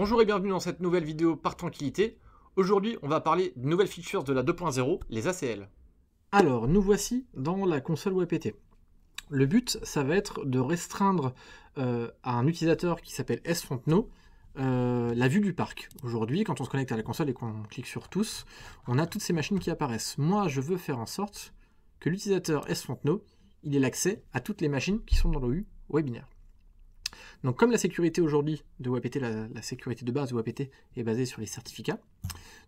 Bonjour et bienvenue dans cette nouvelle vidéo par tranquillité. Aujourd'hui, on va parler de nouvelles features de la 2.0, les ACL. Alors, nous voici dans la console WebPT. Le but, ça va être de restreindre euh, à un utilisateur qui s'appelle S Fontenot euh, la vue du parc. Aujourd'hui, quand on se connecte à la console et qu'on clique sur tous, on a toutes ces machines qui apparaissent. Moi, je veux faire en sorte que l'utilisateur S Fontenot, il ait l'accès à toutes les machines qui sont dans l'OU webinaire. Donc comme la sécurité aujourd'hui de WAPT, la, sécurité de base de WAPT est basée sur les certificats,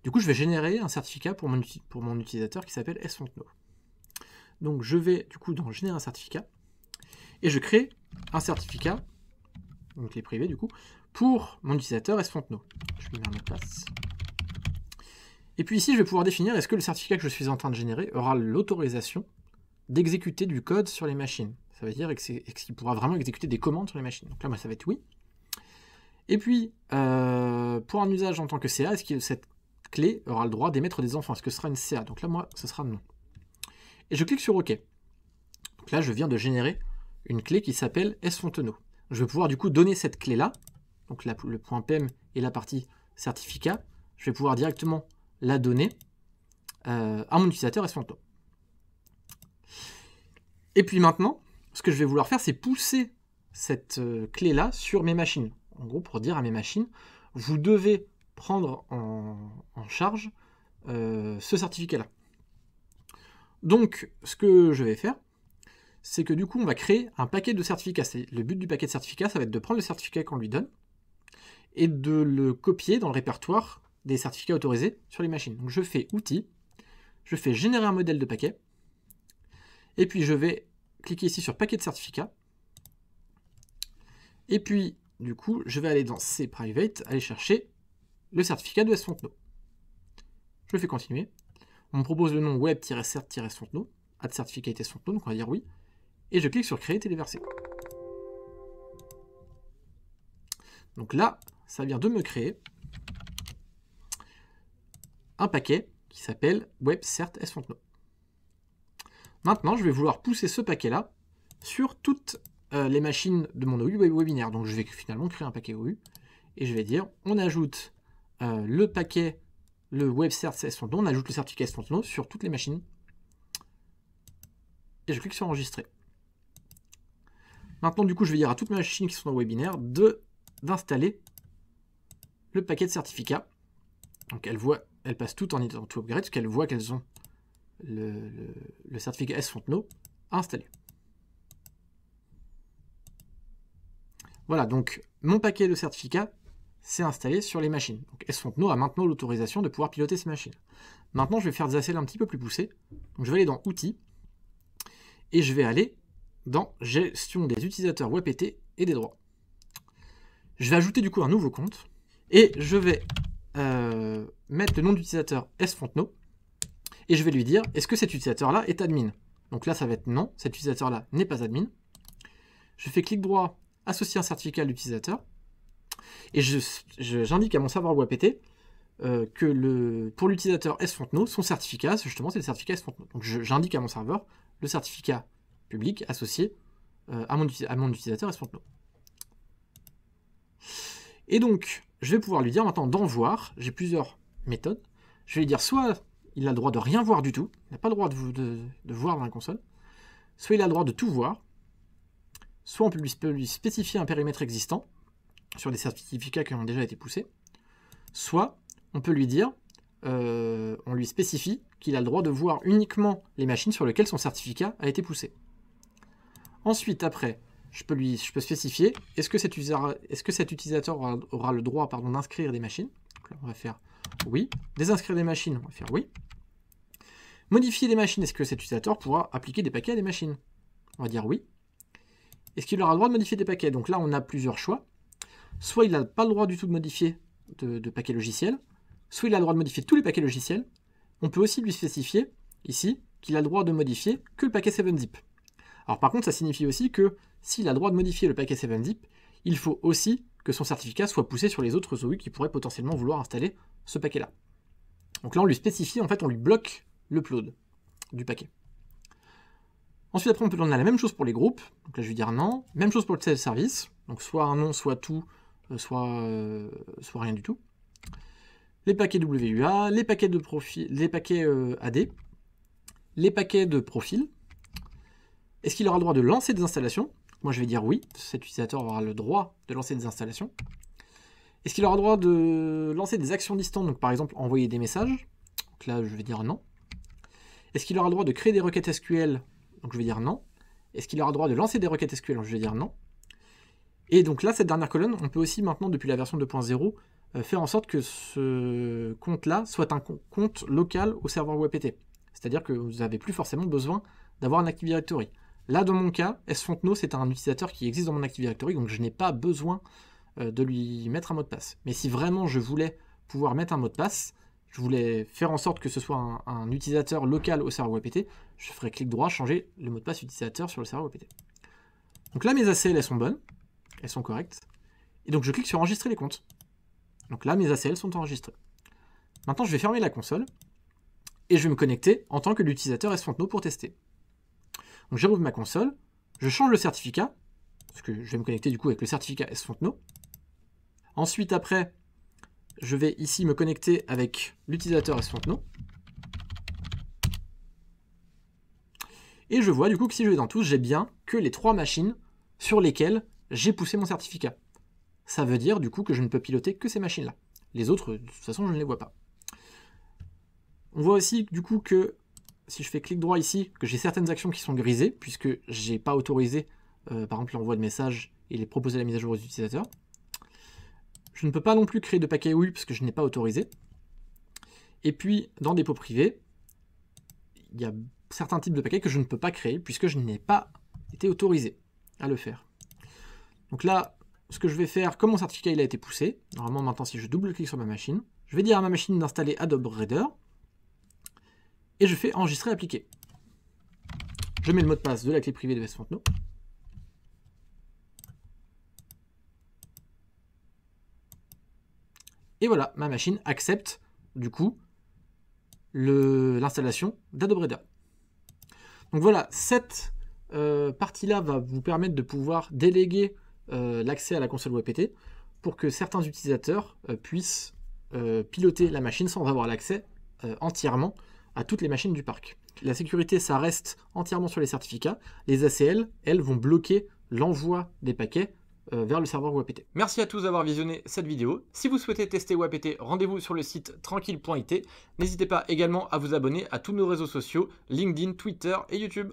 du coup je vais générer un certificat pour mon, utilisateur qui s'appelle sFontno. Donc je vais du coup dans générer un certificat et je crée un certificat, donc les privés du coup, pour mon utilisateur S-Fontenot. Je me en place. Et puis ici je vais pouvoir définir est-ce que le certificat que je suis en train de générer aura l'autorisation d'exécuter du code sur les machines. Ça veut dire qu'il pourra vraiment exécuter des commandes sur les machines. Donc là, moi, ça va être oui. Et puis, euh, pour un usage en tant que CA, est-ce que cette clé aura le droit d'émettre des enfants Est-ce que ce sera une CA Donc là, moi, ce sera non. Et je clique sur OK. Donc là, je viens de générer une clé qui s'appelle Sfonteno. Je vais pouvoir du coup donner cette clé-là, donc la, le point PEM et la partie certificat, je vais pouvoir directement la donner euh, à mon utilisateur S-Fontenot. Et puis maintenant, ce que je vais vouloir faire, c'est pousser cette euh, clé-là sur mes machines. En gros, pour dire à mes machines, vous devez prendre en, charge euh, ce certificat-là. Donc, ce que je vais faire, c'est que du coup, on va créer un paquet de certificats. Le but du paquet de certificats, ça va être de prendre le certificat qu'on lui donne et de le copier dans le répertoire des certificats autorisés sur les machines. Donc, je fais outils, je fais générer un modèle de paquet, et puis je vais cliquer ici sur paquet de certificats. Et puis, du coup, je vais aller dans C Private, aller chercher le certificat de S Fontenot. Je fais continuer. On me propose le nom web-cert-fontenot, add certificate S Fontenot, donc on va dire oui. Et je clique sur créer téléverser. Donc là, ça vient de me créer un paquet qui s'appelle web S Fontenot. Maintenant, je vais vouloir pousser ce paquet-là sur toutes euh, les machines de mon OU webinaire. Donc je vais finalement créer un paquet OU et je vais dire on ajoute euh, le paquet, le web on ajoute le certificat Estonton sur toutes les machines. Et je clique sur enregistrer. Maintenant, du coup, je vais dire à toutes mes machines qui sont dans le webinaire d'installer le paquet de certificats. Donc elles, voient, elles passent toutes en étant tout upgrade, parce qu'elles voient qu'elles ont le, certificat S Fontenot installé. Voilà, donc mon paquet de certificats s'est installé sur les machines. Donc S Fontenot a maintenant l'autorisation de pouvoir piloter ces machines. Maintenant, je vais faire des ACL un petit peu plus poussés. je vais aller dans Outils et je vais aller dans Gestion des utilisateurs WebPT et des droits. Je vais ajouter du coup un nouveau compte et je vais euh, mettre le nom d'utilisateur S Fontenot et je vais lui dire est-ce que cet utilisateur-là est admin Donc là, ça va être non, cet utilisateur-là n'est pas admin. Je fais clic droit, associer un certificat à l'utilisateur, et j'indique à mon serveur WAPT euh, que le, pour l'utilisateur S son certificat, justement, c'est le certificat S Donc j'indique à mon serveur le certificat public associé euh, à, mon, à, mon, utilisateur S Et donc, je vais pouvoir lui dire maintenant d'en voir, j'ai plusieurs méthodes, je vais lui dire soit il a le droit de rien voir du tout, il n'a pas le droit de, voir dans la console, soit il a le droit de tout voir, soit on peut lui, spécifier un périmètre existant sur des certificats qui ont déjà été poussés, soit on peut lui dire, euh, on lui spécifie qu'il a le droit de voir uniquement les machines sur lesquelles son certificat a été poussé. Ensuite, après, je peux, lui, je peux spécifier est-ce que, cet utilisateur aura, le droit d'inscrire des machines. on va faire oui. Désinscrire des machines, on va faire oui. Modifier des machines, est-ce que cet utilisateur pourra appliquer des paquets à des machines On va dire oui. Est-ce qu'il aura le droit de modifier des paquets Donc là, on a plusieurs choix. Soit il n'a pas le droit du tout de modifier de, paquets logiciels, soit il a le droit de modifier tous les paquets logiciels. On peut aussi lui spécifier, ici, qu'il a le droit de modifier que le paquet 7-zip. Alors par contre, ça signifie aussi que s'il a le droit de modifier le paquet 7-zip, il faut aussi que son certificat soit poussé sur les autres OU qui pourraient potentiellement vouloir installer ce paquet-là. Donc là, on lui spécifie, en fait, on lui bloque l'upload du paquet. Ensuite, après, on, peut, on a la même chose pour les groupes. Donc là, je vais dire non. Même chose pour le self-service. Donc soit un nom, soit tout, euh, soit, euh, soit rien du tout. Les paquets WUA, les paquets, de profil, les paquets euh, AD, les paquets de profil. Est-ce qu'il aura le droit de lancer des installations Moi, je vais dire oui. Cet utilisateur aura le droit de lancer des installations. Est-ce qu'il aura le droit de lancer des actions distantes Donc, par exemple, envoyer des messages. Donc là, je vais dire non. Est-ce qu'il aura le droit de créer des requêtes SQL Donc je vais dire non. Est-ce qu'il aura le droit de lancer des requêtes SQL je vais dire non. Et donc là, cette dernière colonne, on peut aussi maintenant, depuis la version 2.0, euh, faire en sorte que ce compte-là soit un compte local au serveur WebPT. C'est-à-dire que vous n'avez plus forcément besoin d'avoir un Active Directory. Là, dans mon cas, Sfontenot c'est un utilisateur qui existe dans mon Active Directory, donc je n'ai pas besoin euh, de lui mettre un mot de passe. Mais si vraiment je voulais pouvoir mettre un mot de passe, je voulais faire en sorte que ce soit un, utilisateur local au serveur WPT, je ferai clic droit, changer le mot de passe utilisateur sur le serveur WPT. Donc là, mes ACL, elles sont bonnes, elles sont correctes. Et donc, je clique sur enregistrer les comptes. Donc là, mes ACL sont enregistrés. Maintenant, je vais fermer la console et je vais me connecter en tant que l'utilisateur s pour tester. Donc, j'ai ma console, je change le certificat, parce que je vais me connecter du coup avec le certificat s Ensuite, après, je vais ici me connecter avec l'utilisateur et son nom. Et je vois du coup que si je vais dans tous, j'ai bien que les trois machines sur lesquelles j'ai poussé mon certificat. Ça veut dire du coup que je ne peux piloter que ces machines-là. Les autres, de toute façon, je ne les vois pas. On voit aussi du coup que si je fais clic droit ici, que j'ai certaines actions qui sont grisées, puisque je n'ai pas autorisé, euh, par exemple, l'envoi de messages et les proposer la mise à jour aux utilisateurs. Je ne peux pas non plus créer de paquet oui parce que je n'ai pas autorisé. Et puis, dans dépôt privé, il y a certains types de paquets que je ne peux pas créer puisque je n'ai pas été autorisé à le faire. Donc là, ce que je vais faire, comme mon certificat il a été poussé, normalement maintenant si je double-clique sur ma machine, je vais dire à ma machine d'installer Adobe Reader, et je fais enregistrer appliquer. Je mets le mot de passe de la clé privée de Fontenot. Et voilà, ma machine accepte du coup l'installation d'Adobreda. Donc voilà, cette euh, partie-là va vous permettre de pouvoir déléguer euh, l'accès à la console WPT pour que certains utilisateurs euh, puissent piloter la machine sans avoir l'accès entièrement à toutes les machines du parc. La sécurité, ça reste entièrement sur les certificats. Les ACL, elles, vont bloquer l'envoi des paquets euh, vers le serveur WAPT. Merci à tous d'avoir visionné cette vidéo. Si vous souhaitez tester WAPT, rendez-vous sur le site tranquille.it. N'hésitez pas également à vous abonner à tous nos réseaux sociaux, LinkedIn, Twitter et YouTube.